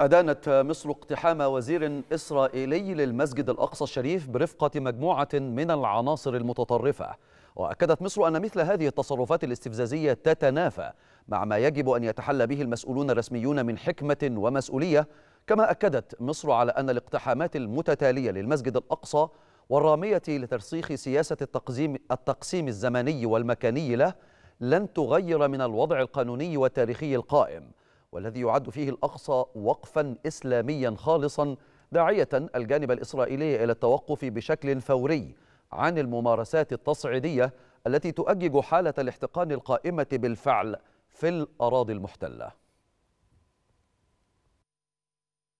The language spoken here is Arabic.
أدانت مصر اقتحام وزير إسرائيلي للمسجد الأقصى الشريف برفقة مجموعة من العناصر المتطرفة وأكدت مصر أن مثل هذه التصرفات الاستفزازية تتنافى مع ما يجب أن يتحلى به المسؤولون الرسميون من حكمة ومسؤولية كما أكدت مصر على أن الاقتحامات المتتالية للمسجد الأقصى والرامية لترسيخ سياسة التقزيم التقسيم الزمني والمكاني له لن تغير من الوضع القانوني والتاريخي القائم والذي يعد فيه الأقصى وقفا إسلاميا خالصا داعية الجانب الإسرائيلي إلى التوقف بشكل فوري عن الممارسات التصعيدية التي تؤجج حالة الاحتقان القائمة بالفعل في الأراضي المحتلة